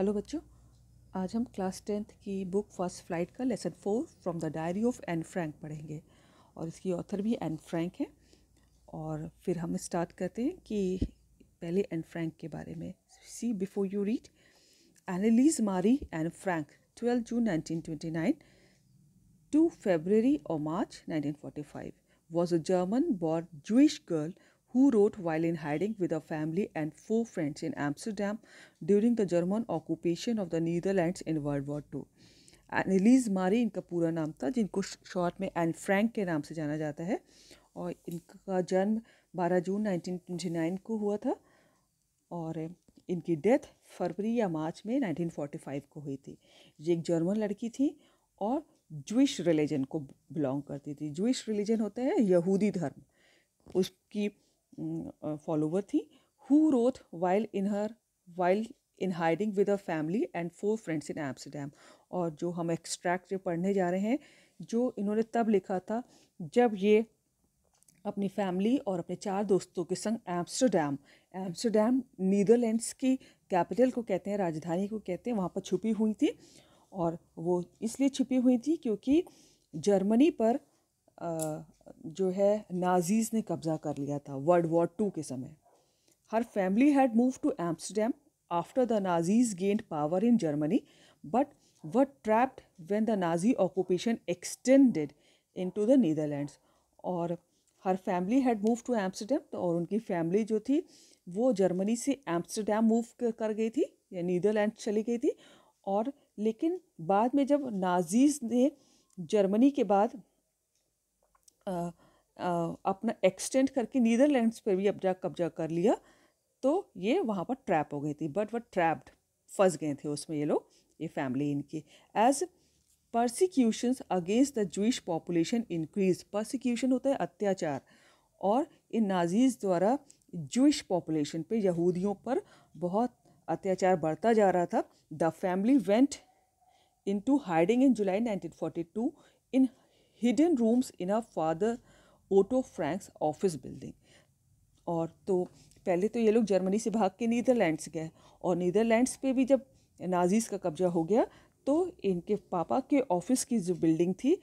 Hello बच्चों आज हम क्लास टेंथ की बुक फर्स्ट फ्लाइट का lesson four from the diary of Anne Frank पढ़ेंगे और इसकी ऑथर भी एन फ्रैंक है और फिर हम स्टार्ट करते हैं कि पहले एन फ्रैंक के बारे में see before you read Annelies Marie Anne Frank twelve June nineteen twenty nine to February और March nineteen forty five was a German born Jewish girl who wrote while in hiding with a family and four friends in Amsterdam during the German occupation of the Netherlands in World War II. Annelies Marie इनका पूरा नाम था जिनको short में Anne Frank के नाम से जाना जाता है और इनका जन्म 12 जून 1929 को हुआ था और इनकी डेथ फरवरी या मार्च में 1945 को हुई थी ये एक जर्मन लड़की थी और जुइश रिलीजन को बिलोंग करती थी जुइश रिलीजन होता है यहूदी धर्म उसकी फॉलोवर थी who wrote while in her while in hiding with a family and four friends in Amsterdam और जो हम एक्सट्रैक्ट जो पढ़ने जा रहे हैं जो इन्होंने तब लिखा था जब ये अपनी फैमिली और अपने चार दोस्तों के संग एम्स्टरडेम एम्स्टरडेम नीदरलैंड्स की कैपिटल को कहते हैं राजधानी को कहते हैं वहाँ पर छुपी हुई थी और वो इसलिए छुपी हुई थी क्योंकि जर्मनी पर जो है नाजीज़ ने कब्ज़ा कर लिया था वर्ल्ड वॉर टू के समय her family had move to Amsterdam the Nazis gained power in Germany but what were trapped the Nazi occupation extended into the Netherland और her family had move to Amsterdam तो और उनकी family जो थी वो Germany से Amsterdam move कर गई थी या नीदरलैंड चली गई थी और लेकिन बाद में जब नाजीज़ ने जर्मनी के बाद आ, अपना एक्सटेंड करके नीदरलैंड्स पर भी अपजा कब्जा कर लिया तो ये वहाँ पर ट्रैप हो गई थी बट वह ट्रैप्ड फंस गए थे उसमें ये लोग ये फैमिली इनकी as persecutions against the Jewish population increase persecution होता है अत्याचार और इन नाजीज़ द्वारा जूश पॉपुलेशन पे यहूदियों पर बहुत अत्याचार बढ़ता जा रहा था the family went into hiding in July two in hidden rooms in a father Otto Frank's office building और तो पहले तो ये लोग जर्मनी से भाग के नीदरलैंड्स गए और नीदरलैंड्स पे भी जब नाजीज़ का कब्जा हो गया तो इनके पापा के ऑफिस की जो बिल्डिंग थी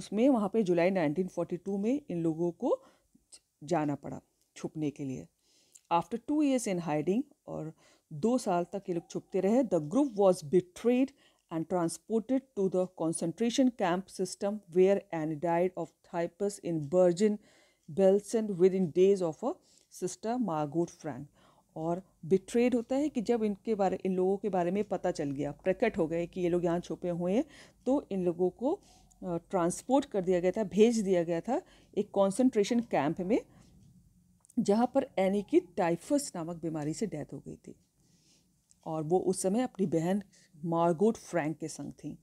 उसमें वहाँ पे जुलाई 1942 में इन लोगों को जाना पड़ा छुपने के लिए after two years in hiding और दो साल तक ये लोग छुपते रहे the group was betrayed and transported to the concentration camp system where Anne died of typhus in Bergen Belsen within days of sister Margot Frank Frank और बिट्रेड होता है कि जब इनके बारे इन लोगों के बारे में पता चल गया प्रकट हो गए कि ये लोग यहाँ छुपे हुए हैं तो इन लोगों को ट्रांसपोर्ट कर दिया गया था भेज दिया गया था एक कॉन्सेंट्रेशन कैंप में जहाँ पर एनी की टाइफस नामक बीमारी से डेथ हो गई थी और वो उस समय अपनी बहन मार्गोट फ्रैंक के संग थी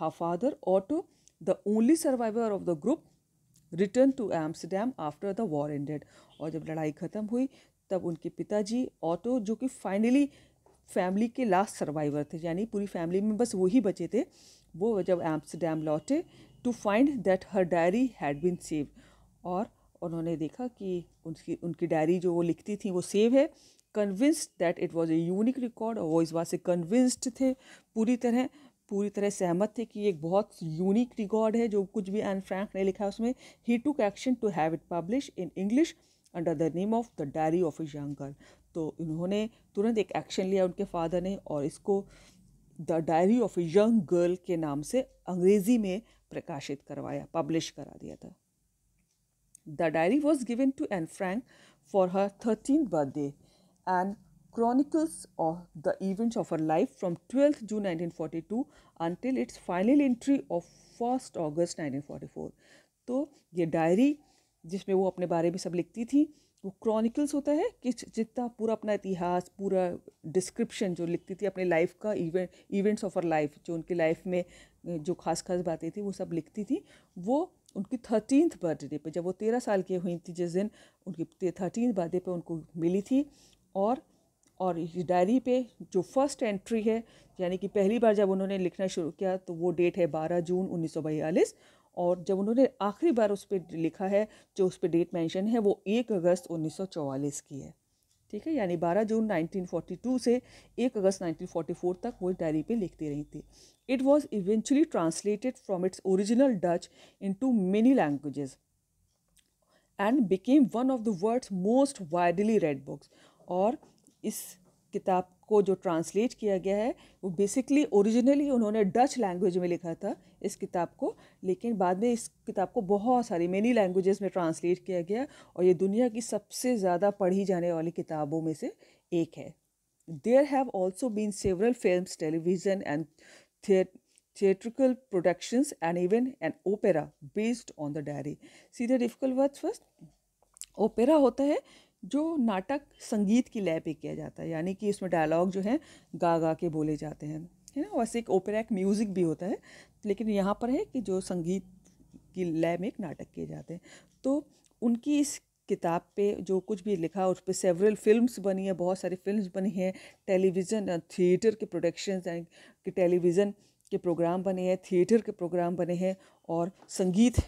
her father Otto the only survivor of the group return to Amsterdam after the war ended और जब लड़ाई ख़त्म हुई तब उनके पिताजी ऑटो जो कि फाइनली फैमिली के लास्ट सर्वाइवर थे यानी पूरी फैमिली में बस वही बचे थे वो जब एम्स्टरडेम लौटे to find that her diary had been save और उन्होंने देखा कि उनकी उनकी डायरी जो वो लिखती थी वो सेव है convinced that it was a unique record और वो इस बात से कन्विंस्ड थे पूरी तरह पूरी तरह सहमत थे कि एक बहुत यूनिक रिकॉर्ड है जो कुछ भी एन फ्रैंक ने लिखा है उसमें he took action to have it publish in English under the name of the diary of is girl तो इन्होंने तुरंत एक एक्शन लिया उनके फादर ने और इसको the diary of a young girl के नाम से अंग्रेज़ी में प्रकाशित करवाया पब्लिश करा दिया था the diary was given to Anne Frank for her thirteen birthday and chronicles of the events of her life from 12th June 1942 until its final entry of 1st August 1944 तो ये डायरी जिसमें वो अपने बारे में सब लिखती थी वो क्रॉनिकल्स होता है कि जितना पूरा अपना इतिहास पूरा डिस्क्रिप्शन जो लिखती थी अपने लाइफ का event events of her life जो उनकी लाइफ में जो खास खास बातें थी वो सब लिखती थी वो उनकी थर्टीनथ बर्थडे पे जब वो तेरह साल की हुई थी जिस दिन उनकी थर्टीनथ बर्थडे पे उनको मिली थी और और इस डायरी पे जो फर्स्ट एंट्री है यानी कि पहली बार जब उन्होंने लिखना शुरू किया तो वो डेट है 12 जून उन्नीस और जब उन्होंने आखिरी बार उस पर लिखा है जो उस पर डेट मेंशन है वो एक अगस्त 1944 की है ठीक है यानी 12 जून 1942 से 1 अगस्त 1944 तक वो डायरी पे लिखती रही थी it was eventually translated from its original Dutch into many languages and became one of the world's most widely read books और इस किताब को जो ट्रांसलेट किया गया है वो बेसिकली ओरिजिनली उन्होंने डच लैंग्वेज में लिखा था इस किताब को लेकिन बाद में इस किताब को बहुत सारी मेनी लैंग्वेजेस में ट्रांसलेट किया गया और ये दुनिया की सबसे ज़्यादा पढ़ी जाने वाली किताबों में से एक है there have also been several film television and theatrical productions and even an opera based on the diary see the difficult words first opera होता है जो नाटक संगीत की लय पे किया जाता है यानी कि उसमें डायलॉग जो है गा गा के बोले जाते हैं है ना वैसे एक ओपेरा एक म्यूज़िक भी होता है लेकिन यहाँ पर है कि जो संगीत की लय में एक नाटक किए जाते हैं तो उनकी इस किताब पे जो कुछ भी लिखा उस पर सेवरल फिल्म्स बनी है बहुत सारी फिल्म्स बनी हैं टेलीविज़न थिएटर के प्रोडक्शन के टेलीविज़न के प्रोग्राम बने हैं थिएटर के प्रोग्राम बने हैं और संगीत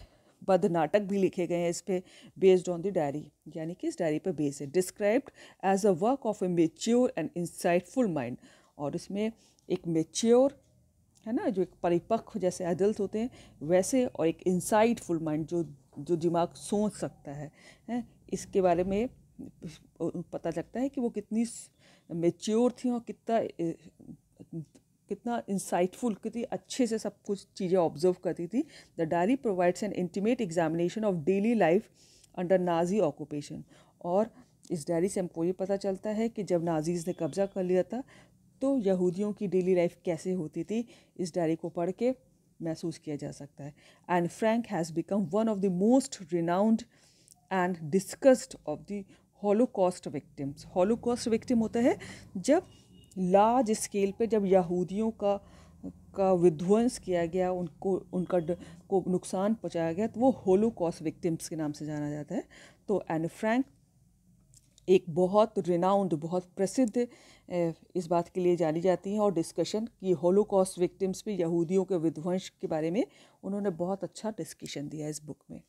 बद नाटक भी लिखे गए हैं इस पर बेस्ड ऑन द डायरी यानी कि इस डायरी पर बेस्ड है described as a work of a mature and insightful mind और इसमें एक मेच्योर है ना जो एक परिपक्व जैसे एडल्ट होते हैं वैसे और एक इंसाइटफुल माइंड जो जो दिमाग सोच सकता है है इसके बारे में पता लगता है कि वो कितनी मेच्योर थी और कितना कितना इंसाइटफुल कितनी अच्छे से सब कुछ चीज़ें ऑब्जर्व करती थी the diary provides an intimate examination of daily life under Nazi occupation और इस डायरी से हमको ये पता चलता है कि जब नाजीज़ ने कब्ज़ा कर लिया था तो यहूदियों की डेली लाइफ कैसे होती थी इस डायरी को पढ़ के महसूस किया जा सकता है and Frank has become one of the most renowned and discussed of the Holocaust victims Holocaust victim होता है जब लार्ज स्केल पे जब यहूदियों का का विध्वंस किया गया उनको उनका को नुकसान पहुंचाया गया तो वो होलोकॉस विक्टिम्स के नाम से जाना जाता है तो एन फ्रैंक एक बहुत रिनाउंड बहुत प्रसिद्ध इस बात के लिए जानी जाती हैं और डिस्कशन की होलोकॉस विक्टिम्स पे यहूदियों के विध्वंस के बारे में उन्होंने बहुत अच्छा डिस्कशन दिया इस बुक में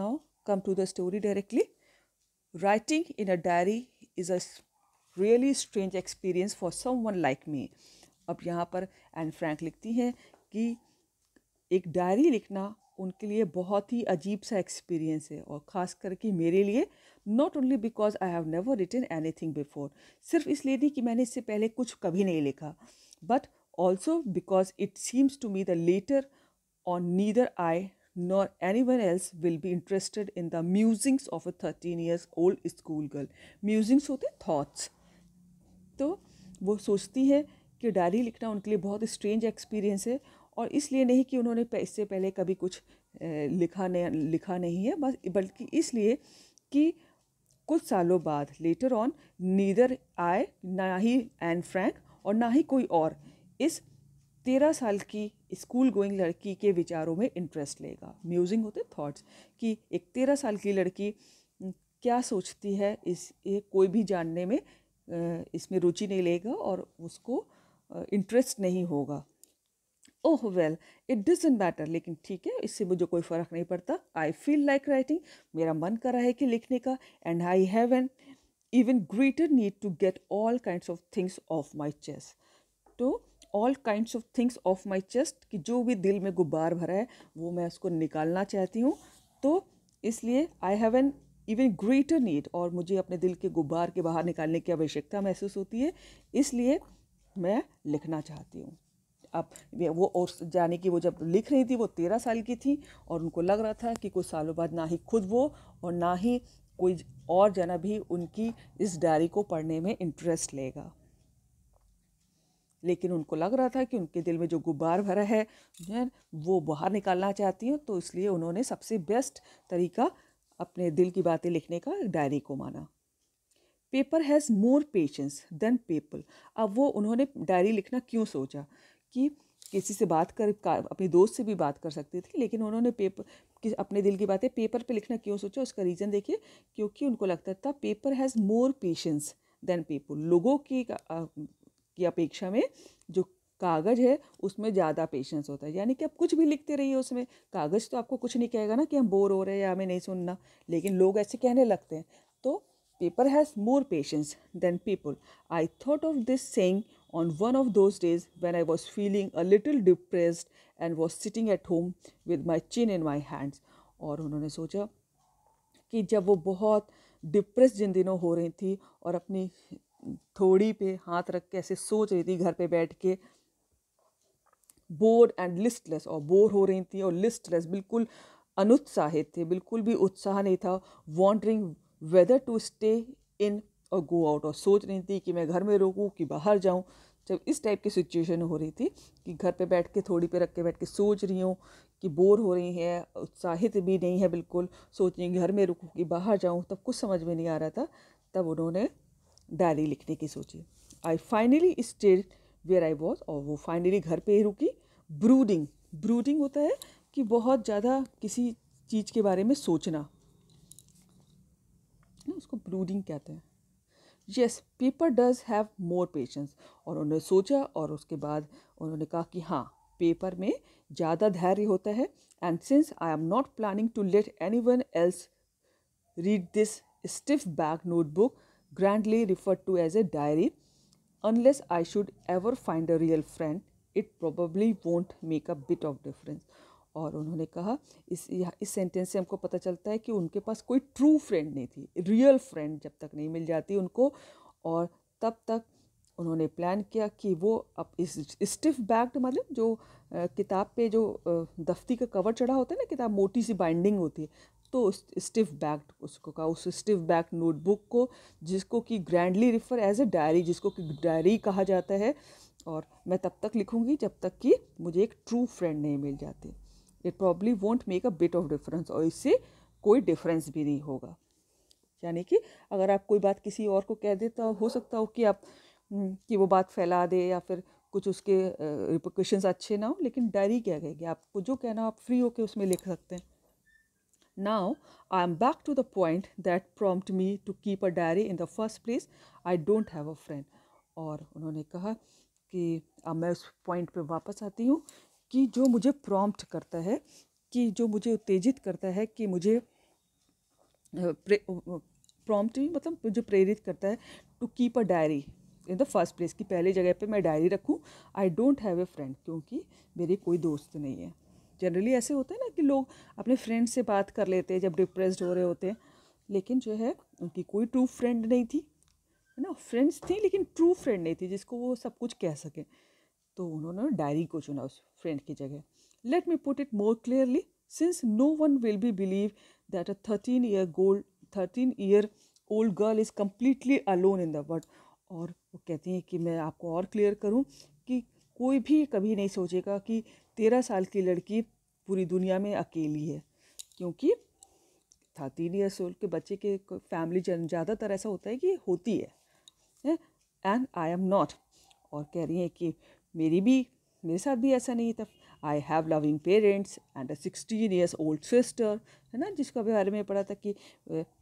now come to the story directly writing in a diary is a really strange experience for someone like me अब यहाँ पर एन फ्रैंक लिखती हैं कि एक डायरी लिखना उनके लिए बहुत ही अजीब सा एक्सपीरियंस है और ख़ास करके मेरे लिए not only because I have never written anything before सिर्फ इसलिए नहीं कि मैंने इससे पहले कुछ कभी नहीं लिखा but also because it seems to me the later on neither I one else will be interested in the musings of a thirteen years old school girl musings होते थाट्स तो वो सोचती है कि डायरी लिखना उनके लिए बहुत स्ट्रेंज एक्सपीरियंस है और इसलिए नहीं कि उन्होंने इससे पहले कभी कुछ लिखा नहीं लिखा नहीं है बस बल्कि इसलिए कि कुछ सालों बाद लेटर ऑन नीदर आए ना ही एन फ्रैंक और ना ही कोई और इस तेरह साल की स्कूल गोइंग लड़की के विचारों में इंटरेस्ट लेगा म्यूजिंग होते थॉट्स कि एक तेरह साल की लड़की क्या सोचती है इस ये कोई भी जानने में इसमें रुचि नहीं लेगा और उसको इंटरेस्ट नहीं होगा oh well it doesn't matter लेकिन ठीक है इससे मुझे कोई फ़र्क नहीं पड़ता आई फील लाइक राइटिंग मेरा मन कर रहा है कि लिखने का and I have an even greater need to get all kind of things off my chest तो all kinds of things off my chest कि जो भी दिल में गुब्बार भरा है वो मैं उसको निकालना चाहती हूँ तो इसलिए I have an even greater need और मुझे अपने दिल के गुब्बार के बाहर निकालने की आवश्यकता महसूस होती है इसलिए मैं लिखना चाहती हूँ अब वो और जाने की वो जब लिख रही थी वो तेरह साल की थी और उनको लग रहा था कि कुछ सालों बाद ना ही खुद वो और ना ही कोई और जना भी उनकी इस डायरी को पढ़ने में इंटरेस्ट लेगा लेकिन उनको लग रहा था कि उनके दिल में जो गुब्बार भरा है वो बाहर निकालना चाहती हैं तो इसलिए उन्होंने सबसे बेस्ट तरीका अपने दिल की बातें लिखने का डायरी को माना paper has more patience than people अब वो उन्होंने डायरी लिखना क्यों सोचा कि किसी से बात कर अपने दोस्त से भी बात कर सकती थी लेकिन उन्होंने पेपर कि अपने दिल की बातें पेपर पे लिखना क्यों सोचा उसका रीज़न देखिए क्योंकि उनको लगता था paper has more patience than people लोगों की की अपेक्षा में जो कागज़ है उसमें ज़्यादा पेशेंस होता है यानी कि आप कुछ भी लिखते रहिए उसमें कागज़ तो आपको कुछ नहीं कहेगा ना कि हम बोर हो रहे हैं या हमें नहीं सुनना लेकिन लोग ऐसे कहने लगते हैं तो paper has more patience than people I thought of this saying on one of those days when I was feeling a little depressed and was sitting at home with my chin in my hands और उन्होंने सोचा कि जब वो बहुत depress जिन दिनों हो रही थी और अपनी थोड़ी पे हाथ रख के ऐसे सोच रही थी घर पे बैठ के बोर एंड लिस्टलेस और बोर हो रही थी और लिस्टलेस बिल्कुल अनुत्साहित थे बिल्कुल भी उत्साह नहीं था wondering whether to stay in और गो आउट और सोच रही थी कि मैं घर में रोकूँ कि बाहर जाऊँ जब इस टाइप की सिचुएशन हो रही थी कि घर पे बैठ के थोड़ी पे रख के बैठ के सोच रही हूँ कि बोर हो रही है उत्साहित भी नहीं है बिल्कुल सोच रही घर में रुकूँ कि बाहर जाऊँ तब कुछ समझ में नहीं आ रहा था तब उन्होंने डायरी लिखने की सोची I finally stayed where I was और वो फाइनली घर पे ही रुकी ब्रूडिंग ब्रूडिंग होता है कि बहुत ज़्यादा किसी चीज़ के बारे में सोचना उसको ब्रूडिंग कहते हैं yes paper does have more patience और उन्होंने सोचा और उसके बाद उन्होंने कहा कि हाँ पेपर में ज़्यादा धैर्य होता है and since I am not planning to let anyone else read this stiff back notebook grandly refer to as a diary unless I should ever find a real friend, it probably won't make a bit of difference. और उन्होंने कहा इस इस sentence से हमको पता चलता है कि उनके पास कोई ट्रू फ्रेंड नहीं थी रियल फ्रेंड जब तक नहीं मिल जाती उनको और तब तक उन्होंने प्लान किया कि वो अब इस स्टिफ बैग्ड मतलब जो किताब पे जो दफ्ती का कवर चढ़ा होता है ना किताब मोटी सी बाइंडिंग होती है तो उस स्टिफ बैक्ड उसको कहा उस स्टिफ बैक नोटबुक को जिसको कि grandly refer as a diary जिसको कि डायरी कहा जाता है और मैं तब तक लिखूँगी जब तक कि मुझे एक ट्रू फ्रेंड नहीं मिल जाती it probably won't make a bit of difference और इससे कोई डिफरेंस भी नहीं होगा यानी कि अगर आप कोई बात किसी और को कह दे तो हो सकता हो कि आप हम्म, कि वो बात फैला दे या फिर कुछ उसके रिपोकेशंस अच्छे ना हो लेकिन डायरी क्या कहेगी आपको जो कहना आप फ्री के उसमें लिख सकते हैं Now, I am back to the point that prompted me to keep a diary in the first place. I don't have a friend. और उन्होंने कहा कि अब मैं उस पॉइंट पे वापस आती हूँ कि जो मुझे प्रॉम्प्ट करता है कि जो मुझे उत्तेजित करता है कि मुझे प्रॉम्प्ट भी मतलब मुझे प्रेरित करता है to keep a diary in the first place कि पहले जगह पे मैं डायरी रखूँ I don't have a friend क्योंकि मेरे कोई दोस्त नहीं है जनरली ऐसे होते हैं ना कि लोग अपने फ्रेंड से बात कर लेते हैं जब डिप्रेस्ड हो रहे होते हैं लेकिन जो है उनकी कोई ट्रू फ्रेंड नहीं थी है ना फ्रेंड्स थी लेकिन ट्रू फ्रेंड नहीं थी जिसको वो सब कुछ कह सकें तो उन्होंने डायरी को चुना उस फ्रेंड की जगह let me put it more clearly since no one will be believe that a thirteen year old thirteen year old girl is completely alone in the world और वो कहती हैं कि मैं आपको और क्लियर करूँ कि कोई भी कभी नहीं सोचेगा कि तेरह साल की लड़की पूरी दुनिया में अकेली है क्योंकि था तीन ईयर्स ओल्ड के बच्चे के फैमिली जन ज़्यादातर ऐसा होता है कि होती है एंड आई एम नॉट और कह रही हैं कि मेरी भी मेरे साथ भी ऐसा नहीं था I have loving parents and a sixteen years old sister है ना जिसका बारे में पढ़ा था कि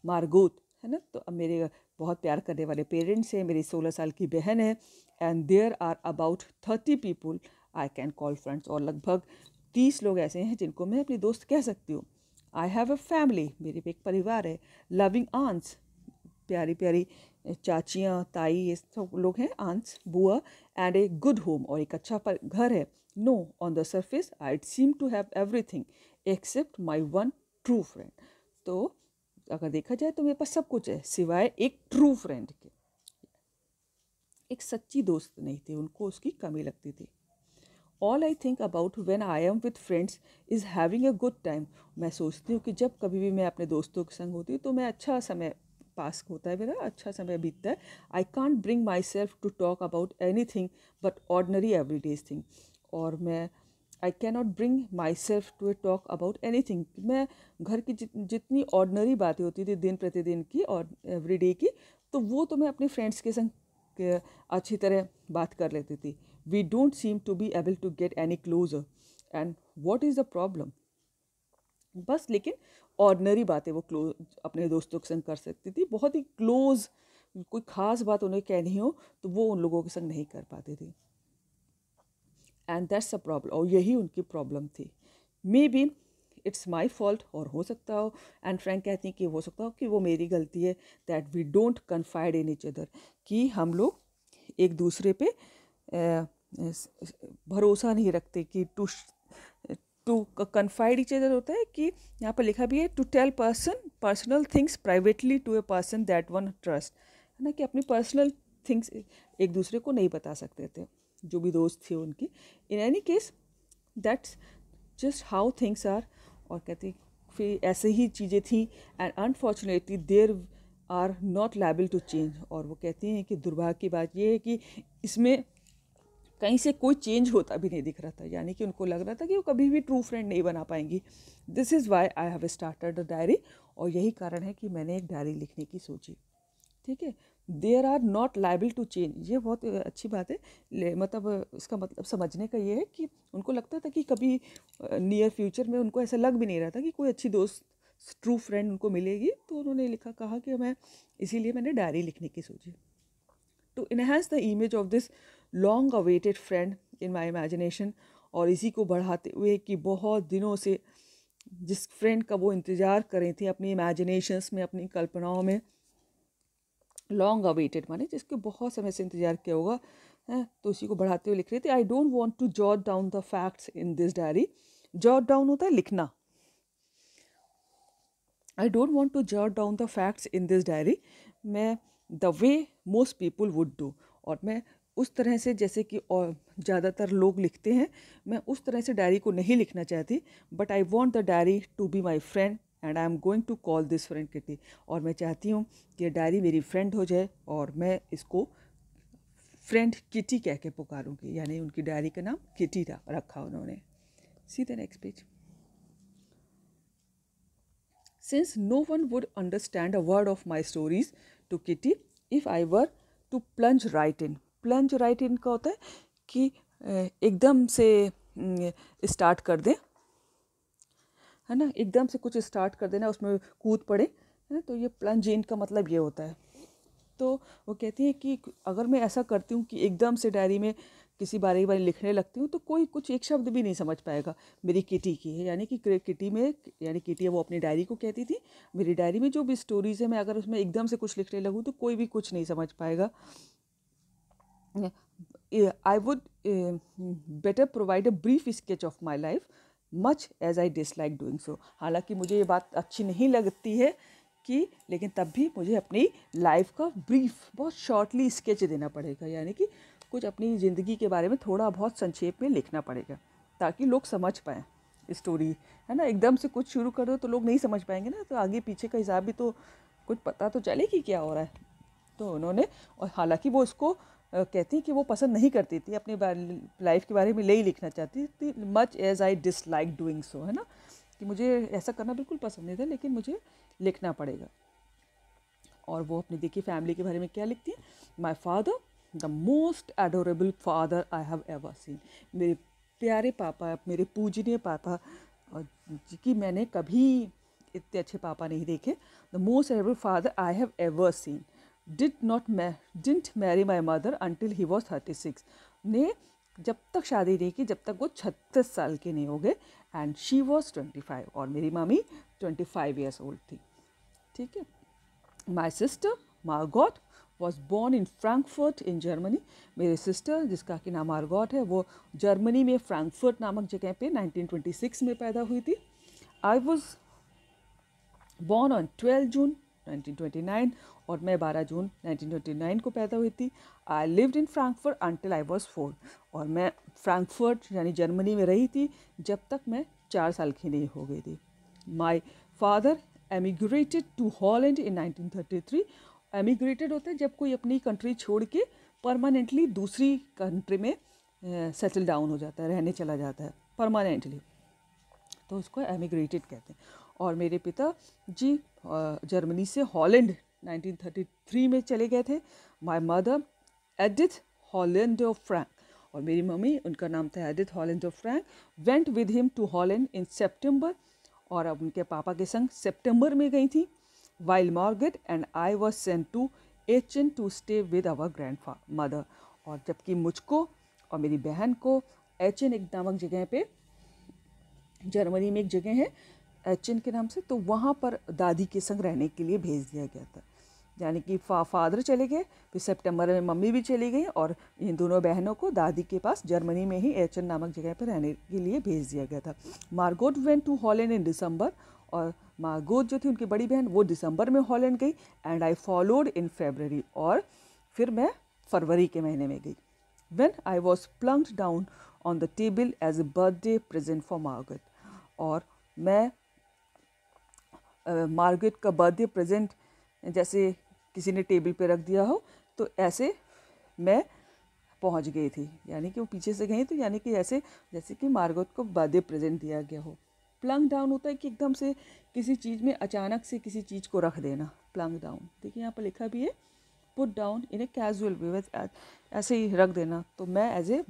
मारगोत है ना तो अब मेरे बहुत प्यार करने वाले पेरेंट्स हैं मेरी सोलह साल की बहन है and there are about thirty people I can call friends और लगभग तीस लोग ऐसे हैं जिनको मैं अपनी दोस्त कह सकती हूँ आई हैव अ फैमिली मेरे पे एक परिवार है लविंग आंट्स प्यारी प्यारी चाचियाँ ताई ये सब लोग हैं आंट्स बुआ एंड ए गुड होम और एक अच्छा पर घर है no on the surface I seem to have everything except my one true friend तो अगर देखा जाए तो मेरे पास सब कुछ है सिवाय एक ट्रू फ्रेंड के एक सच्ची दोस्त नहीं थी उनको उसकी कमी लगती थी all I think about when I am with friends is having a good time मैं सोचती हूँ कि जब कभी भी मैं अपने दोस्तों के संग होती हूँ तो मैं अच्छा समय पास होता है मेरा अच्छा समय बीतता है I can't bring myself to talk about anything but ordinary every days thing और मैं I can not bring myself to a talk about anything मैं घर की जितनी ऑर्डनरी बातें होती थी दिन प्रतिदिन की और एवरी डे की तो वो तो मैं अपने फ्रेंड्स के संग अच्छी तरह बात कर लेती थी we don't seem to be able to get any closer and what is the problem बस लेकिन ऑर्डनरी बातें वो क्लोज अपने दोस्तों के संग कर सकती थी बहुत ही क्लोज़ कोई ख़ास बात उन्हें कहनी हो तो वो उन लोगों के संग नहीं कर पाती थी एंड दैट्स अ प्रॉब्लम और यही उनकी प्रॉब्लम थी maybe it's my fault और हो सकता हो एंड फ्रेंक कहती हैं कि हो सकता हो कि वो मेरी गलती है that we don't confide in each other कि हम लोग एक दूसरे पे भरोसा नहीं रखते कि to to confide each other होता है कि यहाँ पर लिखा भी है to tell person personal things privately to a person that one trust है ना कि अपनी पर्सनल थिंग्स एक दूसरे को नहीं बता सकते थे जो भी दोस्त थे उनके in any case that's just how things are और कहते फिर ऐसे ही चीज़ें थी and unfortunately there are not liable to change और वो कहती हैं कि दुर्भाग्य की बात यह है कि इसमें कहीं से कोई चेंज होता भी नहीं दिख रहा था यानी कि उनको लग रहा था कि वो कभी भी ट्रू फ्रेंड नहीं बना पाएंगी this is why I have started a diary और यही कारण है कि मैंने एक डायरी लिखने की सोची ठीक है there are not liable to change ये बहुत अच्छी बात है मतलब इसका मतलब समझने का ये है कि उनको लगता था कि कभी नियर फ्यूचर में उनको ऐसा लग भी नहीं रहा था कि कोई अच्छी दोस्त ट्रू फ्रेंड उनको मिलेगी तो उन्होंने लिखा कहा कि मैं इसीलिए मैंने डायरी लिखने की सोची to enhance the image of this long awaited friend in my imagination और इसी को बढ़ाते हुए कि बहुत दिनों से जिस फ्रेंड का वो इंतज़ार करें थी अपनी इमेजिनेशंस में अपनी कल्पनाओं में लॉन्ग अवेटेड माने जिसके बहुत समय से इंतजार किया होगा है तो उसी को बढ़ाते हुए लिख रहे थे I don't want to jot down the facts in this diary jot down होता है लिखना I don't want to jot down the facts in this diary मैं the way most people would do और मैं उस तरह से जैसे कि और ज़्यादातर लोग लिखते हैं मैं उस तरह से डायरी को नहीं लिखना चाहती but I want the diary to be my friend and I am going to call this friend Kitty और मैं चाहती हूँ कि यह डायरी मेरी फ्रेंड हो जाए और मैं इसको फ्रेंड किटी कह के पुकारूँगी यानी उनकी डायरी का नाम किटी था रखा उन्होंने see the next page since no one would understand a word of my stories to Kitty if I were to plunge right in plunge right in का होता है कि एकदम से स्टार्ट कर दें है ना एकदम से कुछ स्टार्ट कर देना उसमें कूद पड़े है ना तो ये प्लंज इन का मतलब ये होता है तो वो कहती हैं कि अगर मैं ऐसा करती हूँ कि एकदम से डायरी में किसी बारे बारे लिखने लगती हूँ तो कोई कुछ एक शब्द भी नहीं समझ पाएगा मेरी किटी की है यानी कि किटी में यानी किटी वो अपनी डायरी को कहती थी मेरी डायरी में जो भी स्टोरीज है मैं अगर उसमें एकदम से कुछ लिखने लगूँ तो कोई भी कुछ नहीं समझ पाएगा I would better provide a brief sketch of my life much as I dislike doing so हालांकि मुझे ये बात अच्छी नहीं लगती है कि लेकिन तब भी मुझे अपनी लाइफ का ब्रीफ बहुत शॉर्टली स्केच देना पड़ेगा यानी कि कुछ अपनी ज़िंदगी के बारे में थोड़ा बहुत संक्षेप में लिखना पड़ेगा ताकि लोग समझ पाएँ स्टोरी है ना एकदम से कुछ शुरू कर दो तो लोग नहीं समझ पाएंगे ना तो आगे पीछे का हिसाब भी तो कुछ पता तो चले कि क्या हो रहा है तो उन्होंने और हालांकि वो उसको कहती कि वो पसंद नहीं करती थी अपनी लाइफ के बारे में यही लिखना चाहती थी much as I dislike doing so है ना कि मुझे ऐसा करना बिल्कुल पसंद नहीं था लेकिन मुझे लिखना पड़ेगा और वो अपनी देखिए फैमिली के बारे में क्या लिखती है my father the most adorable father I have ever seen मेरे प्यारे पापा मेरे पूजनीय पापा जी कि मैंने कभी इतने अच्छे पापा नहीं देखे the most adorable father I have ever seen did not didn't marry my mother until he was thirty six ने जब तक शादी नहीं की जब तक वो छत्तीस साल के नहीं हो गए and she was twenty five और मेरी मामी ट्वेंटी फाइव ईयर्स ओल्ड थी ठीक है my sister Margot was born in Frankfurt in Germany मेरे सिस्टर जिसका कि नाम मार्गॉट है वो जर्मनी में फ्रैंकफर्ट नामक जगह पे सिक्स में पैदा हुई थी I was born on twelve June 1929 और मैं 12 जून 1929 को पैदा हुई थी I lived in Frankfurt until I was four और मैं फ्रैंकफर्ट यानी जर्मनी में रही थी जब तक मैं चार साल की नहीं हो गई थी my father emigrated to Holland in 1933 emigrated होते हैं जब कोई अपनी कंट्री छोड़ के परमानेंटली दूसरी कंट्री में सेटल डाउन हो जाता है रहने चला जाता है परमानेंटली तो उसको एमिग्रेटेड कहते हैं और मेरे पिता जी जर्मनी से हॉलैंड 1933 में चले गए थे my mother Edith Holland of Frank और मेरी मम्मी उनका नाम था Edith Holland of Frank went with him to Holland in September और अब उनके पापा के संग सेप्टेम्बर में गई थी while Margot and I was sent to Aachen to stay with our grandmother और जबकि मुझको और मेरी बहन को एच एन एक नामक जगह पे जर्मनी में एक जगह है एच के नाम से तो वहाँ पर दादी के संग रहने के लिए भेज दिया गया था यानी कि फा फादर चले गए फिर सितंबर में मम्मी भी चली गई और इन दोनों बहनों को दादी के पास जर्मनी में ही एच नामक जगह पर रहने के लिए भेज दिया गया था Margot went to Holland in December और मार्गोट जो थी उनकी बड़ी बहन वो दिसंबर में हॉलैंड गई and I followed in February और फिर मैं फरवरी के महीने में गई when I was plunked down on the table as a birthday present for Margot और मैं मार्गेट का बर्थडे प्रेजेंट जैसे किसी ने टेबल पे रख दिया हो तो ऐसे मैं पहुंच गई थी यानी कि वो पीछे से गई तो यानी कि ऐसे जैसे कि मार्गेट को बर्थडे प्रेजेंट दिया गया हो प्लंग डाउन होता है कि एकदम से किसी चीज़ में अचानक से किसी चीज़ को रख देना प्लंग डाउन देखिए यहाँ पर लिखा भी है put down in a casual way with ऐसे ही रख देना तो मैं एज ए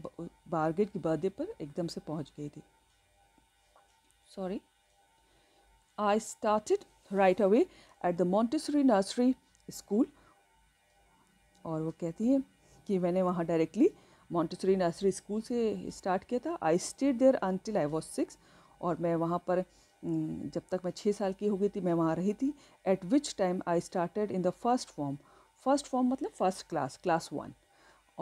बारगेट की बर्थडे पर एकदम से पहुँच गई थी sorry I started right away at the Montessori nursery school और वो कहती हैं कि मैंने वहाँ डायरेक्टली मॉन्टेसरी नर्सरी स्कूल से स्टार्ट किया था I stayed there until I was six और मैं वहाँ पर जब तक मैं छः साल की हो गई थी मैं वहाँ रही थी at which time I started in the first form first form मतलब फर्स्ट क्लास क्लास वन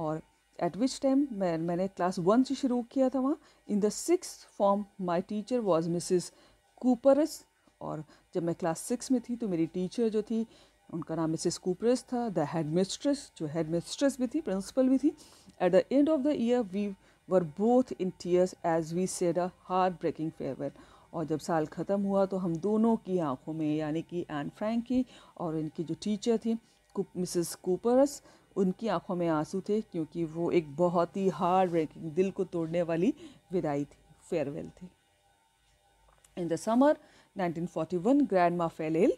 और एट विच टाइम मैं मैंने क्लास वन से शुरू किया था वहाँ in the six form my teacher was Mrs Kuperus और जब मैं क्लास सिक्स में थी तो मेरी टीचर जो थी उनका नाम मिसेस कूपरस था द हेड मिस्ट्रेस जो हेड मिस्ट्रेस भी थी प्रिंसिपल भी थी at the end of the year we were both in tears as we said a heart breaking farewell और जब साल ख़त्म हुआ तो हम दोनों की आंखों में यानी कि एन फ्रैंक की और इनकी जो टीचर थी मिसेस कूपरस उनकी आंखों में आंसू थे क्योंकि वो एक बहुत ही हार्ड ब्रेकिंग दिल को तोड़ने वाली विदाई थी फेयरवेल थी in the summer 1941, grandma fell ill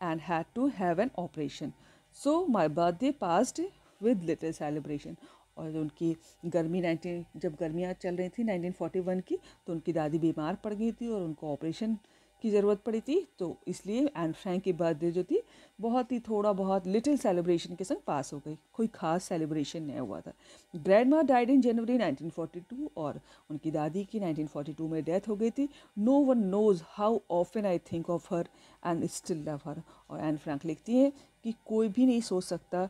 and had to have an operation. So my birthday passed with little celebration. और उनकी गर्मी 19 जब गर्मियाँ चल रही थी 1941 की तो उनकी दादी बीमार पड़ गई थी और उनको ऑपरेशन की ज़रूरत पड़ी थी तो इसलिए एंड फ्रैंक की बर्थडे जो थी बहुत ही थोड़ा बहुत लिटिल सेलिब्रेशन के संग पास हो गई कोई खास सेलिब्रेशन नहीं हुआ था ग्रैंड माँ डाइड इन जनवरी 1942 और उनकी दादी की 1942 में डेथ हो गई थी no one knows how often I think of her and still love her और एंड फ्रैंक लिखती हैं कि कोई भी नहीं सोच सकता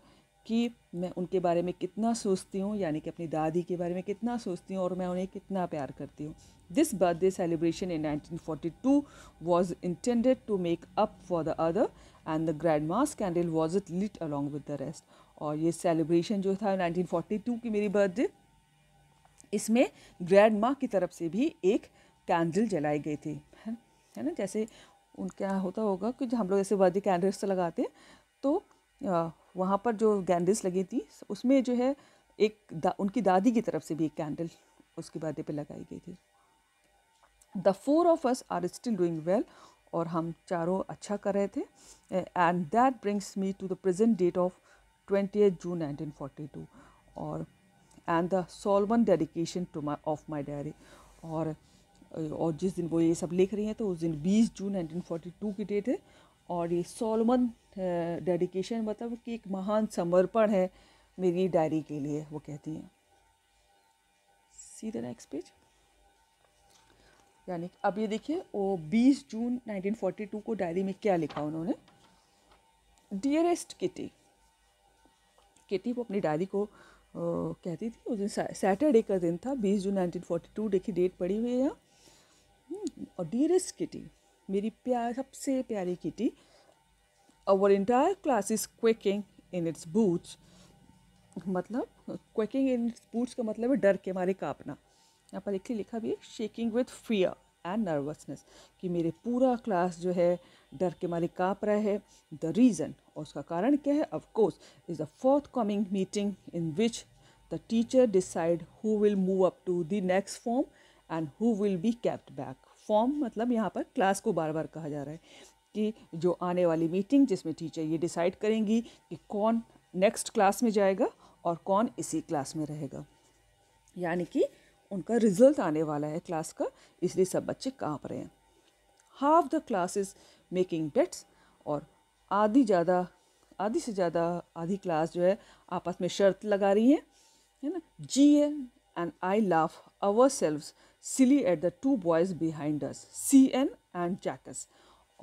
कि मैं उनके बारे में कितना सोचती हूँ यानी कि अपनी दादी के बारे में कितना सोचती हूँ और मैं उन्हें कितना प्यार करती हूँ this birthday celebration in 1942 was intended to make up for the other and the grandma's candle was it lit along with the rest और ये सेलिब्रेशन जो था 1942 की मेरी बर्थडे इसमें ग्रैंड माँ की तरफ से भी एक कैंडल जलाई गई थी है ना जैसे उनका होता होगा कि हम लोग ऐसे बर्थडे कैंडल्स लगाते हैं तो वहाँ पर जो कैंडल्स लगी थी उसमें जो है एक दा, उनकी दादी की तरफ से भी एक कैंडल उसके बर्थडे पे लगाई गई थी the four of us are still doing well और हम चारों अच्छा कर रहे थे and that brings me to the present date of twenty June nineteen forty two और and the solemn dedication to my of my diary और और जिस दिन वो ये सब लिख रही हैं तो उस दिन 20 जून 1942 की डेट है और ये सोलमन डेडिकेशन मतलब कि एक महान समर्पण है मेरी डायरी के लिए वो कहती हैं सी द नेक्स्ट पेज यानी अब ये देखिए वो 20 जून 1942 को डायरी में क्या लिखा उन्होंने डियरेस्ट किटी किटी वो अपनी डायरी को आ, कहती थी उस दिन सैटरडे का दिन था 20 जून 1942 देखिए डेट पड़ी हुई है हम्म, और डियरेस्ट किटी मेरी प्यार सबसे प्यारी Kitty our entire class is quaking in its boots मतलब in its boots का मतलब है डर के मारे कांपना यहाँ पर देखिए लिखा भी है shaking with fear and nervousness कि मेरे पूरा क्लास जो है डर के मारे काँप रहा है द रीज़न और उसका कारण क्या है of course is the forthcoming meeting in which the teacher decide who will move up to the next form and who will be kept back form मतलब यहाँ पर क्लास को बार बार कहा जा रहा है कि जो आने वाली मीटिंग जिसमें टीचर ये डिसाइड करेंगी कि कौन नेक्स्ट क्लास में जाएगा और कौन इसी क्लास में रहेगा यानी कि उनका रिजल्ट आने वाला है क्लास का इसलिए सब बच्चे कांप रहे हैं half the class is making bets और आधी ज़्यादा आधी से ज़्यादा आधी क्लास जो है आपस में शर्त लगा रही हैं है ना G N and I laugh ourselves silly at the two boys behind us C N and Jacques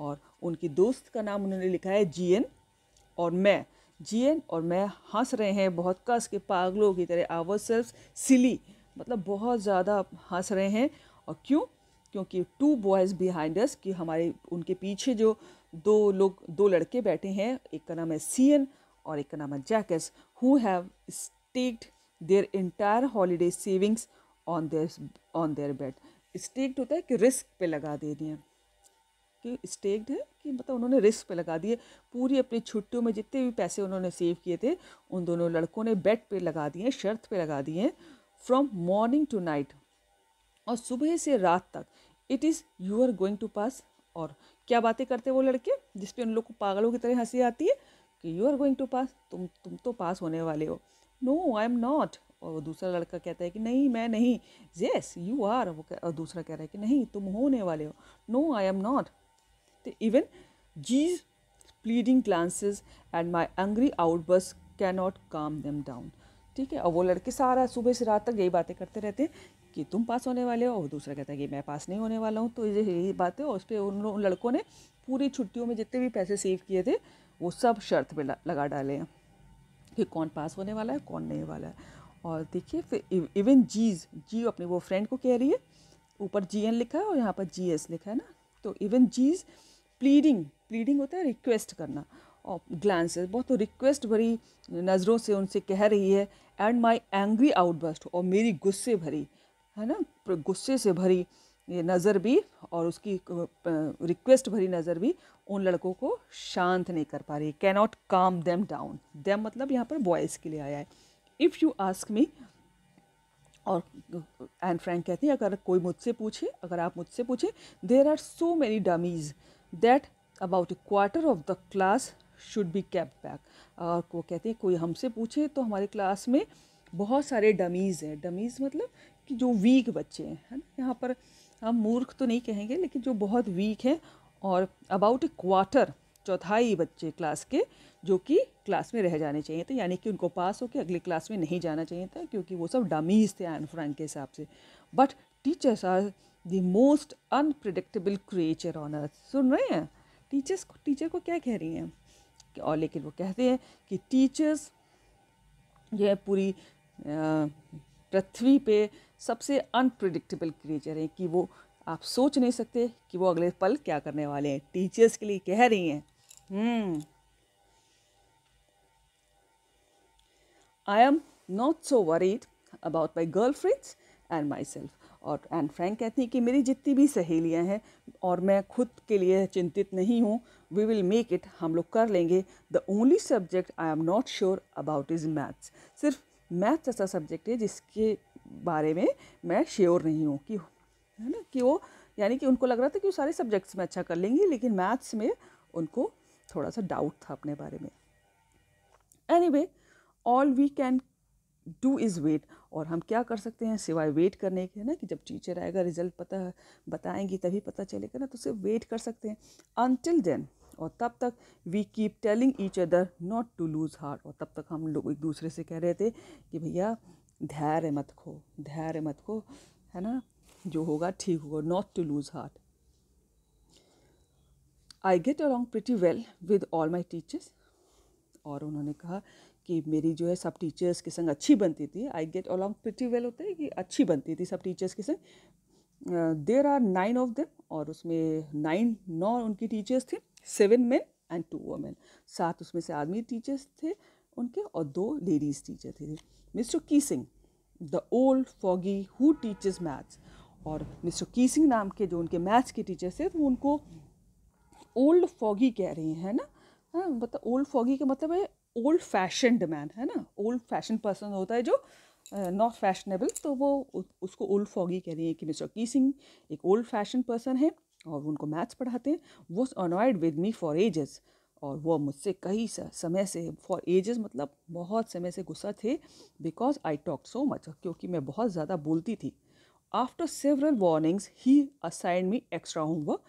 और उनकी दोस्त का नाम उन्होंने लिखा है जीएन और मैं जीएन और मैं हंस रहे हैं बहुत कस के पागलों की तरह आवर सेल्फ सिली मतलब बहुत ज़्यादा हंस रहे हैं और क्यों क्योंकि टू बॉयज़ बिहाइंड अस कि हमारे उनके पीछे जो दो लोग दो लड़के बैठे हैं एक का नाम है सी और एक का नाम है Jacques who have staked their entire holiday savings on their on their bed staked होता है कि रिस्क पे लगा दे दिए कि स्टेक्ड है कि मतलब उन्होंने रिस्क पे लगा दिए पूरी अपनी छुट्टियों में जितने भी पैसे उन्होंने सेव किए थे उन दोनों लड़कों ने बेड पे लगा दिए शर्त पे लगा दिए फ्रॉम मॉर्निंग टू नाइट और सुबह से रात तक it is you are going to pass और क्या बातें करते वो लड़के जिसपे उन लोग को पागलों की तरह हंसी आती है कि you are going to pass तुम तुम तो पास होने वाले हो नो आई एम नॉट और वो दूसरा लड़का कहता है कि नहीं मैं नहीं येस यू आर वो और दूसरा कह रहा है कि नहीं तुम होने वाले हो no I am not even G's pleading pleading and my my angry can not calm them down ठीक है और वो लड़के सारा सुबह से रात तक यही बातें करते रहते हैं कि तुम पास होने वाले हो और दूसरा कहता है कि मैं पास नहीं होने वाला हूँ तो ये यही बात है और उस पर उन, उन लड़कों ने पूरी छुट्टियों में जितने भी पैसे सेव किए थे वो सब शर्त पे लगा डाले हैं कि कौन पास होने वाला है कौन नहीं वाला है और देखिए फिर इवन जीज जी अपने वो फ्रेंड को कह रही है ऊपर जी एन लिखा है और यहाँ पर जी एस लिखा है ना तो इवन जीज़ प्लीडिंग प्लीडिंग होता है रिक्वेस्ट करना और ग्लांसेस बहुत तो रिक्वेस्ट भरी नज़रों से उनसे कह रही है एंड माई एंग्री आउटबर्स्ट और मेरी गुस्से भरी है ना गुस्से से भरी ये नज़र भी और उसकी रिक्वेस्ट भरी नज़र भी उन लड़कों को शांत नहीं कर पा रही कैनॉट काम देम डाउन देम मतलब यहाँ पर बॉयज़ के लिए आया है इफ़ यू आस्क मी और एंड फ्रैंक कहती हैं अगर कोई मुझसे पूछे अगर आप मुझसे पूछे there are so many dummies that about a quarter of the class should be kept back और वो कहते हैं कोई हमसे पूछे तो हमारे क्लास में बहुत सारे डमीज़ हैं डमीज़ मतलब कि जो वीक बच्चे हैं है ना यहाँ पर हम मूर्ख तो नहीं कहेंगे लेकिन जो बहुत वीक हैं और अबाउट ए क्वार्टर चौथाई बच्चे क्लास के जो कि क्लास में रह जाने चाहिए थे यानी कि उनको पास होकर अगली क्लास में नहीं जाना चाहिए था क्योंकि वो सब डमीज़ थे एन फ्रैंक के हिसाब से but teachers are the most unpredictable creature on earth सुन रहे हैं टीचर्स को टीचर को क्या कह रही हैं और लेकिन वो कहते हैं कि टीचर्स जो है पूरी पृथ्वी पे सबसे अनप्रडिक्टेबल क्रिएचर हैं कि वो आप सोच नहीं सकते कि वो अगले पल क्या करने वाले हैं टीचर्स के लिए कह रही हैं I am not so worried about my girlfriends and myself और एंड फ्रैंक कहती हैं कि मेरी जितनी भी सहेलियां हैं और मैं खुद के लिए चिंतित नहीं हूँ वी विल मेक इट हम लोग कर लेंगे the only subject I am not sure about is maths सिर्फ मैथ्स ऐसा सब्जेक्ट है जिसके बारे में मैं श्योर नहीं हूँ कि है ना कि वो यानी कि उनको लग रहा था कि वो सारे सब्जेक्ट्स में अच्छा कर लेंगी लेकिन मैथ्स में उनको थोड़ा सा डाउट था अपने बारे में anyway all we can do is wait और हम क्या कर सकते हैं सिवाय वेट करने के ना कि जब टीचर आएगा रिजल्ट पता बताएंगी तभी पता चलेगा ना तो सिर्फ वेट कर सकते हैं अनटिल देन और तब तक we keep telling each other not to lose heart और तब तक हम लोग एक दूसरे से कह रहे थे कि भैया धैर्य मत खो धैर्य मत खो है ना जो होगा ठीक होगा not to lose heart I get along pretty well with all my teachers और उन्होंने कहा कि मेरी जो है सब टीचर्स के संग अच्छी बनती थी I get along pretty well होता है कि अच्छी बनती थी सब टीचर्स के संग there are nine of them और उसमें नाइन नौ उनकी टीचर्स थी seven men and two women सात उसमें से आदमी टीचर्स थे उनके और दो लेडीज़ टीचर थे Mr Keesing the old fogey who teaches maths और मिस्टर की सिंह नाम के जो उनके मैथ्स के टीचर्स थे वो उनको ओल्ड फॉगी कह रहे हैं ना हाँ, मतलब ओल्ड फॉगी का मतलब है ओल्ड फैशनड मैन है ना ओल्ड फैशन पर्सन होता है जो नॉट uh, फैशनेबल तो वो उसको ओल्ड फॉगी कह रही है कि मिस्टर की सिंह एक ओल्ड फैशन पर्सन है और उनको मैथ्स पढ़ाते हैं वो annoyed with me for ages और वो मुझसे कई समय से फॉर एजेस मतलब बहुत समय से गुस्सा थे because I talk so much क्योंकि मैं बहुत ज़्यादा बोलती थी after several warnings he assigned me extra homework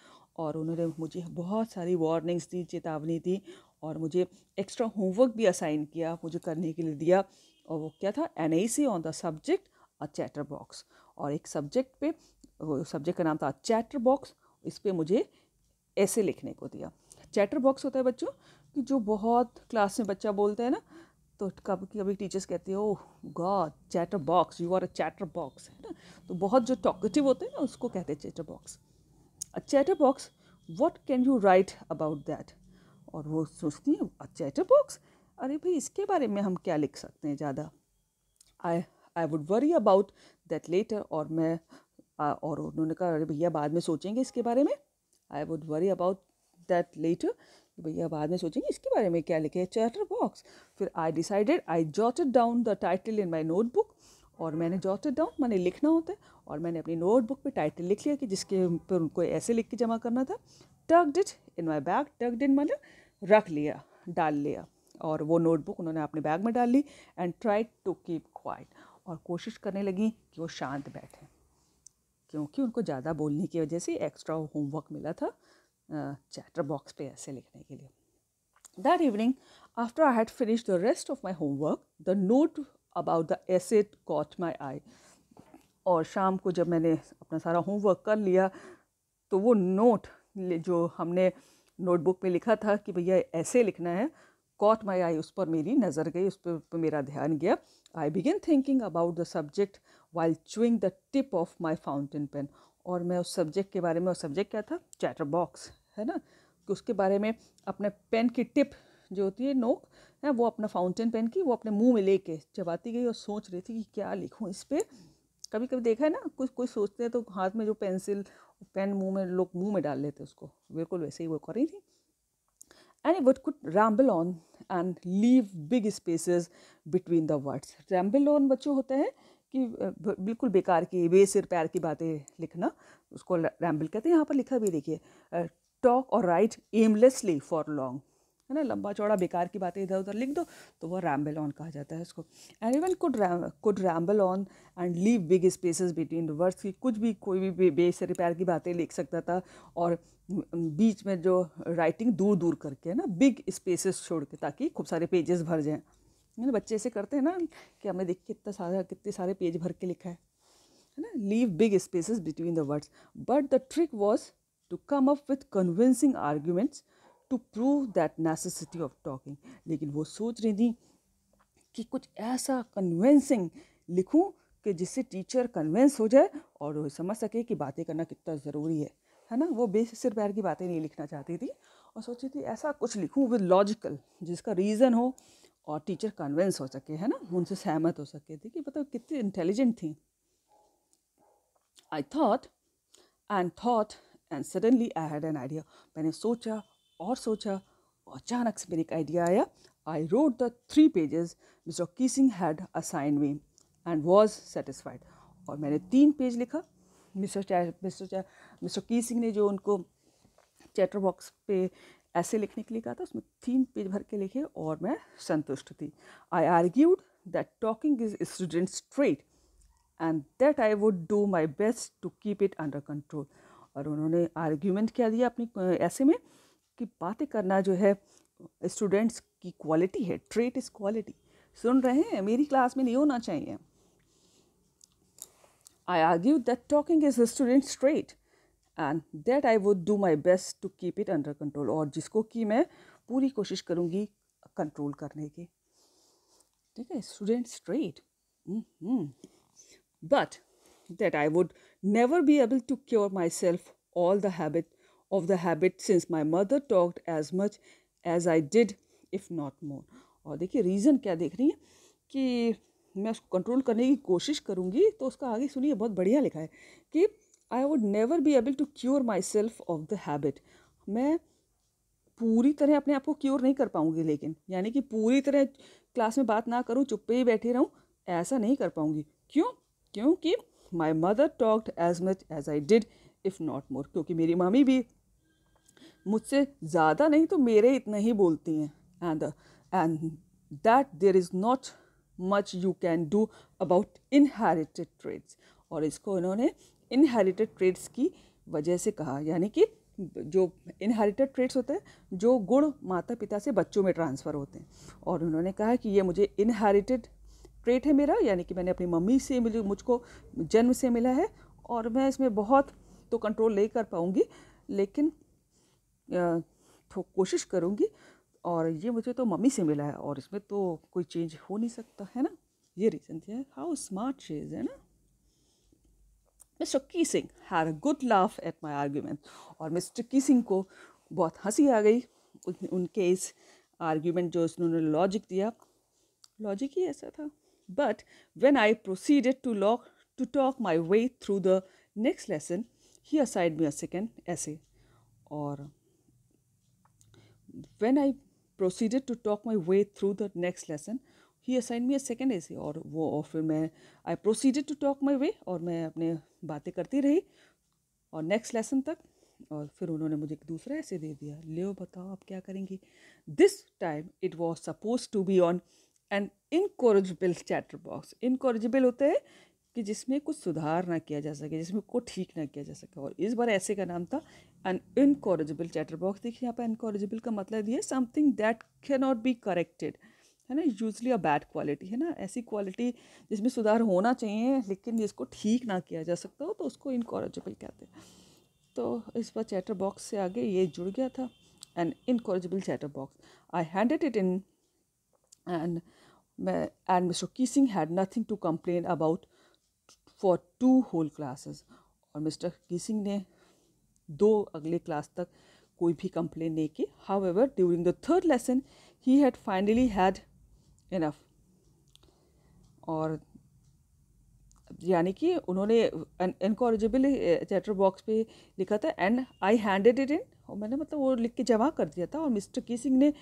और उन्होंने मुझे बहुत सारी वार्निंग्स दी चेतावनी दी और मुझे एक्स्ट्रा होमवर्क भी असाइन किया मुझे करने के लिए दिया और वो क्या था an essay on the subject a chatterbox और एक सब्जेक्ट पे वो सब्जेक्ट का नाम था चैटर बॉक्स इस पर मुझे ऐसे लिखने को दिया चैटर बॉक्स होता है बच्चों कि जो बहुत क्लास में बच्चा बोलता है ना तो कभी कभी टीचर्स कहते हैं oh God chatterbox you are a chatterbox है ना तो बहुत जो टॉकेटिव होते हैं ना उसको कहते हैं chatterbox a chatterbox what can you write about that और वो सोचती हैं अच्छा चैटर बॉक्स अरे भाई इसके बारे में हम क्या लिख सकते हैं ज़्यादा I I would worry about that later और मैं आ, और उन्होंने कहा अरे भैया बाद में सोचेंगे इसके बारे में I would worry about that later भैया बाद में सोचेंगे इसके बारे में क्या लिखे चैटर बॉक्स फिर I decided I jotted down the title in my notebook और मैंने जॉटेड डाउन मैंने लिखना होता है और मैंने अपनी नोटबुक पे टाइटल लिख लिया कि जिसके पर उनको ऐसे लिख के जमा करना था टर्क it in my bag tucked in मतलब रख लिया डाल लिया और वो नोटबुक उन्होंने अपने बैग में डाल ली and try to keep quiet और कोशिश करने लगी कि वो शांत बैठे क्योंकि उनको ज़्यादा बोलने की वजह से एक्स्ट्रा होमवर्क मिला था चैटर बॉक्स पे ऐसे लिखने के लिए that evening after I had finish the rest of my homework the note about the essay caught my eye और शाम को जब मैंने अपना सारा होमवर्क कर लिया तो वो नोट जो हमने नोटबुक में लिखा था कि भैया ऐसे लिखना है कॉट माई आई उस पर मेरी नज़र गई उस पर मेरा ध्यान गया I begin thinking about the subject while chewing the tip of my fountain pen और मैं उस सब्जेक्ट के बारे में और सब्जेक्ट क्या था चैटर बॉक्स है ना कि उसके बारे में अपने पेन की टिप जो होती है नोक है वो अपना फाउंटेन पेन की वो अपने मुंह में लेके चबाती गई और सोच रही थी कि क्या लिखूँ इस पर कभी कभी देखा है ना कुछ कोई सोचते हैं तो हाथ में जो पेंसिल पेन मुंह में लोग मुंह में डाल लेते उसको बिल्कुल वैसे ही वो कर रही थी anyone could ramble on and leave big spaces between the words ramble on बच्चों होता है कि बिल्कुल बेकार की वे सिर पैर की बातें लिखना उसको रैम्बल कहते हैं यहाँ पर लिखा भी देखिए टॉक और राइट एमलेसली फॉर लॉन्ग है ना लंबा चौड़ा बेकार की बातें इधर उधर लिख दो तो वो रैम्बल ऑन कहा जाता है उसको and even could could ramble on and leave big spaces between the words की कुछ भी कोई भी बेस रिपेयर की बातें लिख सकता था और बीच में जो राइटिंग दूर दूर करके है ना बिग स्पेसेस छोड़ के ताकि खूब सारे पेजेस भर जाएँ ना बच्चे ऐसे करते हैं ना कि हमने देखिए कितना सारा कितने सारे पेज भर के लिखा है है ना leave big spaces between the words but the trick was to come up with convincing arguments to prove that necessity of talking लेकिन वो सोच रही थी कि कुछ ऐसा कन्वेंसिंग लिखूं कि जिससे टीचर कन्वेंस हो जाए और वो समझ सके कि बातें करना कितना ज़रूरी है है ना वो बेस सिर पैर की बातें नहीं लिखना चाहती थी और सोची थी ऐसा कुछ लिखूं विद लॉजिकल जिसका रीज़न हो और टीचर कन्वेंस हो सके है ना उनसे सहमत हो सके थी कि मतलब कितनी इंटेलिजेंट थी I thought and thought and suddenly I had an idea मैंने सोचा और सोचा और अचानक से मेरे एक आइडिया आया I wrote the three pages Mr Keesing had assign me and was satisfied और मैंने तीन पेज लिखा मिस्टर मिस्टर मिस्टर की सिंह ने जो उनको चैटर बॉक्स पे ऐसे लिखने के लिए कहा था उसमें तीन पेज भर के लिखे और मैं संतुष्ट थी I argued that talking is student trait and that I would do my best to keep it under control और उन्होंने आर्ग्यूमेंट क्या दिया अपनी ऐसे में कि बातें करना जो है स्टूडेंट्स की क्वालिटी है ट्रेट इज क्वालिटी सुन रहे हैं मेरी क्लास में नहीं होना चाहिए I argue that talking is student trait and that I would do my best to keep it under control और जिसको कि मैं पूरी कोशिश करूँगी कंट्रोल करने की ठीक है student trait but that I would never be able to cure myself all the habit of the habit since my mother talked as much as I did if not more और देखिए reason क्या देख रही है कि मैं उसको control करने की कोशिश करूँगी तो उसका आगे सुनिए बहुत बढ़िया लिखा है कि I would never be able to cure myself of the habit मैं पूरी तरह अपने आप को क्योर नहीं कर पाऊँगी लेकिन यानी कि पूरी तरह क्लास में बात ना करूँ चुप्पे ही बैठी रहूँ ऐसा नहीं कर पाऊँगी क्यों क्योंकि my mother talked as much as I did if not more क्योंकि मेरी मामी भी मुझसे ज़्यादा नहीं तो मेरे इतना ही बोलती हैं and and that there is not much you can do about inherited traits और इसको उन्होंने इनहेरिटेड ट्रेड्स की वजह से कहा यानी कि जो इनहेरिटेड ट्रेड्स होते हैं जो गुण माता पिता से बच्चों में ट्रांसफ़र होते हैं और उन्होंने कहा कि ये मुझे इनहेरिटेड ट्रेड है मेरा यानी कि मैंने अपनी मम्मी से मिली मुझको जन्म से मिला है और मैं इसमें बहुत तो कंट्रोल नहीं कर पाऊँगी लेकिन तो कोशिश करूँगी और ये मुझे तो मम्मी से मिला है और इसमें तो कोई चेंज हो नहीं सकता है ना ये रीज़न थी हाउ स्मार्ट चीज़ है ना Mr Singh had a good laugh at my argument और मिस्टर सिंह को बहुत हंसी आ गई उनके इस आर्ग्यूमेंट जो उन्होंने लॉजिक दिया लॉजिक ही ऐसा था but when I proceeded to lock to talk my way through the next lesson he assigned me a second essay और when I proceeded to talk my way through the next lesson he assign me second essay और वो और फिर मैं I proceeded to talk my way और मैं अपने बातें करती रही और नेक्स्ट लेसन तक और फिर उन्होंने मुझे एक दूसरा ऐसे दे दिया ले बताओ आप क्या करेंगी this time it was suppose to be on an incorrigible chatterbox incorrigible होते हैं कि जिसमें कुछ सुधार ना किया जा सके जिसमें को ठीक ना किया जा सके और इस बार ऐसे का नाम था अन इनकॉरेजिबल चैटर बॉक्स देखिए यहाँ पर इनकॉरेजिबल का मतलब ये something that can not be corrected है ना यूजली अ बैड क्वालिटी है ना ऐसी क्वालिटी जिसमें सुधार होना चाहिए लेकिन जिसको ठीक ना किया जा सकता हो तो उसको इनकॉरेजिबल कहते हैं तो इस बार चैटर बॉक्स से आगे ये जुड़ गया था an incorrigible chatterbox I handed it in and and Mr Keesing had nothing to complain about for two whole classes और मिस्टर किसिंग ने दो अगले क्लास तक कोई भी कंप्लेन नहीं की however during the third lesson he had finally had enough और यानी कि उन्होंने इनकोरेजिबल चैटर बॉक्स पे लिखा था and I handed it in और मैंने मतलब वो लिख के जमा कर दिया था और मिस्टर की सिंह ने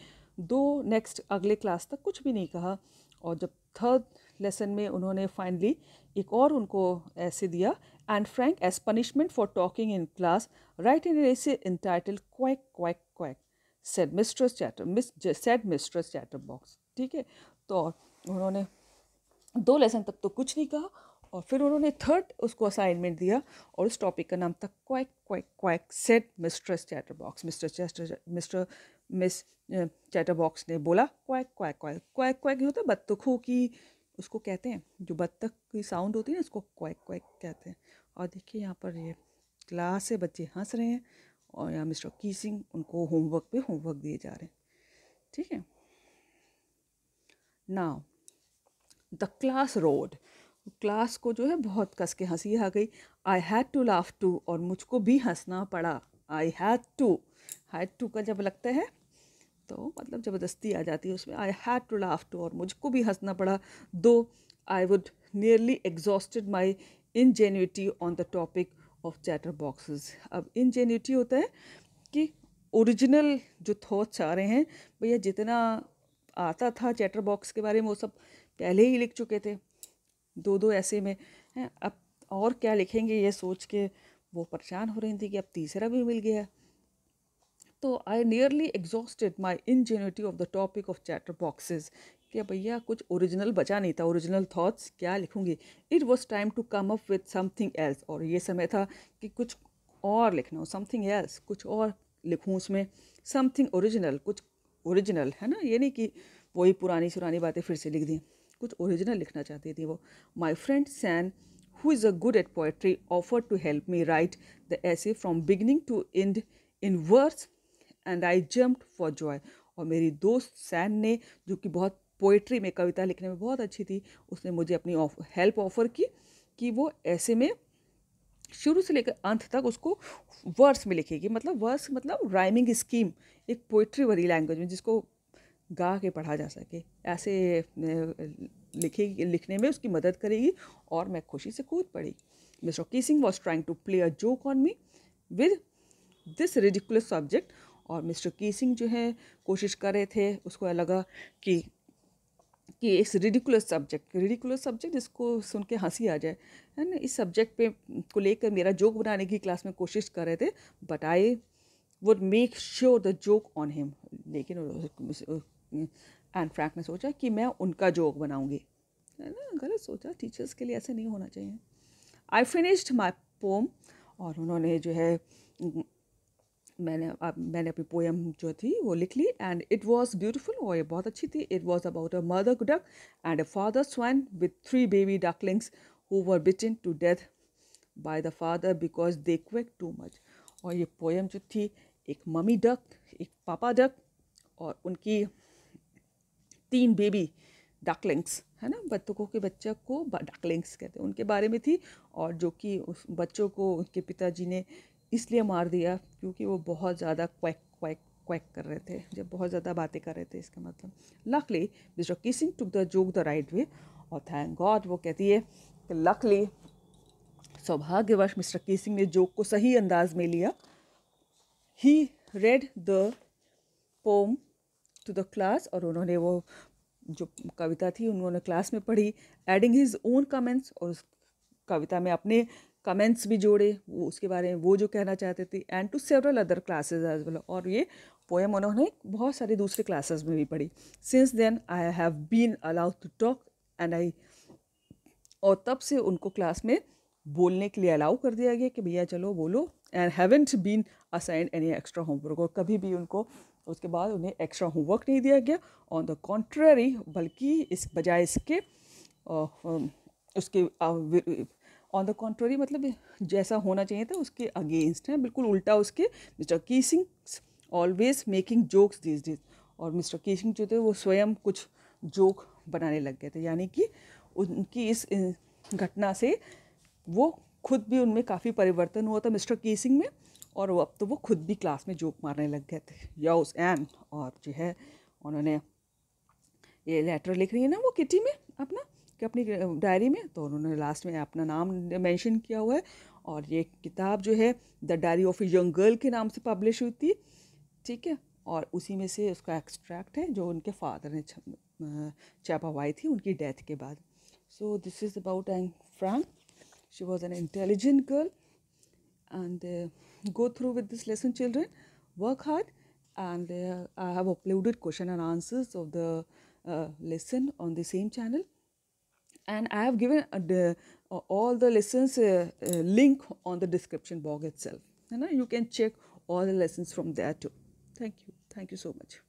दो नेक्स्ट अगले क्लास तक कुछ भी नहीं कहा और जब थर्ड लेसन में उन्होंने फाइनली एक और उनको ऐसे दिया and Frank as punishment for talking in class write an essay entitled quack quack quack said mistress chatter miss said mistress chatter chatterbox ठीक है तो उन्होंने दो लेसन तक तो कुछ नहीं कहा और फिर उन्होंने थर्ड उसको असाइनमेंट दिया और उस टॉपिक का नाम था quack quack quack said mistress chatter box mister chatter mister miss chatterbox ने बोला quack quack quack quack quack होता है बत्तखों की उसको कहते हैं जो बत्तख की साउंड होती है ना उसको क्वैक क्वैक कहते हैं और देखिए यहाँ पर ये क्लास से बच्चे हंस रहे हैं और यहाँ मिस्टर की सिंह उनको होमवर्क पे होमवर्क दिए जा रहे हैं ठीक है now the class roared class को जो है बहुत कस के हंसी आ गई I had to laugh too और मुझको भी हंसना पड़ा I had to height too का जब लगता है तो मतलब ज़बरदस्ती आ जाती है उसमें I had to laugh too और मुझको भी हंसना पड़ा दो I would nearly exhausted my ingenuity on the topic of chatter boxes अब इनजेन्यूटी होता है कि ओरिजिनल जो थॉट्स आ रहे हैं भैया जितना आता था चैटर बॉक्स के बारे में वो सब पहले ही लिख चुके थे दो दो ऐसे में अब और क्या लिखेंगे ये सोच के वो परेशान हो रही थी कि अब तीसरा भी मिल गया तो I nearly exhausted my ingenuity of the topic of chatter boxes कि भैया कुछ ओरिजिनल बचा नहीं था ओरिजिनल थाट्स क्या लिखूँगी it was time to come up with something else और ये समय था कि कुछ और लिखना हो समथिंग एल्स कुछ और लिखूँ उसमें समथिंग ओरिजिनल कुछ ओरिजिनल है ना ये नहीं कि वही पुरानी सुरानी बातें फिर से लिख दी कुछ ओरिजिनल लिखना चाहती थी वो my friend Sanne who is a good at poetry offer to help me write the essay from beginning to end in verse and I jumped for joy और मेरी दोस्त सैन ने जो कि बहुत पोइट्री में कविता लिखने में बहुत अच्छी थी उसने मुझे अपनी ऑफ, हेल्प ऑफर की कि वो ऐसे में शुरू से लेकर अंत तक उसको वर्स में लिखेगी मतलब वर्स मतलब राइमिंग स्कीम एक पोइट्री वाली लैंग्वेज में जिसको गा के पढ़ा जा सके ऐसे लिखेगी लिखने में उसकी मदद करेगी और मैं खुशी से कूद पड़ी mister Singh was trying to play a joke on me with this ridiculous subject और मिस्टर सिंह जो है कोशिश कर रहे थे उसको लगा कि कि इस रिडिकुलस सब्जेक्ट रिडिकुलस सब्जेक्ट जिसको सुन के हंसी आ जाए है ना इस सब्जेक्ट पे को लेकर मेरा जोक बनाने की क्लास में कोशिश कर रहे थे but I would make sure the joke on him लेकिन एंड फ्रैंक ने सोचा कि मैं उनका जोक बनाऊंगी है ना गलत सोचा टीचर्स के लिए ऐसा नहीं होना चाहिए आई फिनिश्ड माई पोम और उन्होंने जो है मैंने अब मैंने अपनी पोएम जो थी वो लिख ली एंड इट वॉज ब्यूटीफुल और ये बहुत अच्छी थी it was about a mother duck and a father swan with three baby ducklings who were bitten to death by the father because they quack too much और ये poem जो थी एक मम्मी डक एक पापा डक और उनकी तीन बेबी डकलिंग्स है ना बत्तखों के बच्चे को डकलिंग्स कहते हैं उनके बारे में थी और जो कि उस बच्चों को उनके पिताजी ने इसलिए मार दिया क्योंकि वो बहुत ज़्यादा क्वैक क्वैक क्वैक कर रहे थे जब बहुत ज़्यादा बातें कर रहे थे इसका मतलब luckily Mister Keesing took the joke the right way और थैंक गॉड वो कहती है कि लकली सौभाग्यवश मिस्टर केसिंग ने जोक को सही अंदाज में लिया he read the poem to the class और उन्होंने वो जो कविता थी उन्होंने क्लास में पढ़ी एडिंग हिज ओन कमेंट्स और उस कविता में अपने कमेंट्स भी जोड़े वो उसके बारे में वो जो कहना चाहते थे and to several other classes as well और ये पोएम उन्होंने बहुत सारे दूसरे क्लासेस में भी पढ़ी since then I have been allowed to talk and I और तब से उनको क्लास में बोलने के लिए अलाउ कर दिया गया कि भैया चलो बोलो and haven't been assigned any extra homework और कभी भी उनको उसके बाद उन्हें एक्स्ट्रा होमवर्क नहीं दिया गया ऑन द कॉन्ट्ररी बल्कि इस बजाय इसके उसके ऑन द कॉन्ट्रोरी मतलब जैसा होना चाहिए था उसके अगेंस्ट है बिल्कुल उल्टा उसके mister Keesing's always making jokes this this और मिस्टर कीसिंग जो थे वो स्वयं कुछ जोक बनाने लग गए थे यानी कि उनकी इस घटना से वो खुद भी उनमें काफ़ी परिवर्तन हुआ था मिस्टर केसिंग में और वो अब तो वो खुद भी क्लास में जोक मारने लग गए थे याउस एन और जो है उन्होंने ये लेटर लिख रही है ना वो किटी में अपना कि अपनी डायरी में तो उन्होंने लास्ट में अपना नाम मेंशन किया हुआ है और ये किताब जो है the diary of a young girl के नाम से पब्लिश हुई थी ठीक है और उसी में से उसका एक्सट्रैक्ट है जो उनके फादर ने छपवाई थी उनकी डेथ के बाद so this is about Anne Frank she was an intelligent girl and go through with this lesson children work hard and and uh, i have uploaded question and answers of the uh, lesson on the same channel and I have given uh, the, uh, all the lessons uh, link on the description box itself. You know, you can check all the lessons from there too. Thank you. Thank you so much.